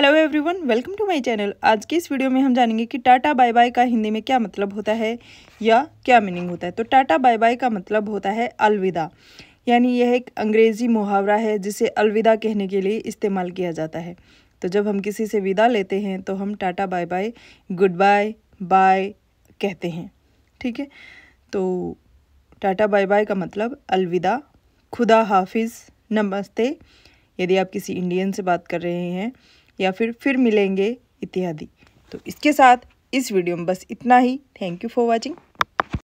hello everyone welcome to my channel आज के इस वीडियो में हम जानेंगे कि टाटा बाय बाय का हिंदी में क्या मतलब होता है या क्या मीनिंग होता है तो टाटा बाय बाय का मतलब होता है अलविदा यानी यह एक अंग्रेज़ी मुहावरा है जिसे अलविदा कहने के लिए इस्तेमाल किया जाता है तो जब हम किसी से विदा लेते हैं तो हम tata bye bye goodbye bye कहते हैं ठीक है तो टाटा बाय बाय का मतलब अलविदा खुदा हाफिज़ नमस्ते यदि आप किसी इंडियन से बात कर रहे हैं या फिर फिर मिलेंगे इत्यादि तो इसके साथ इस वीडियो में बस इतना ही थैंक यू फॉर वॉचिंग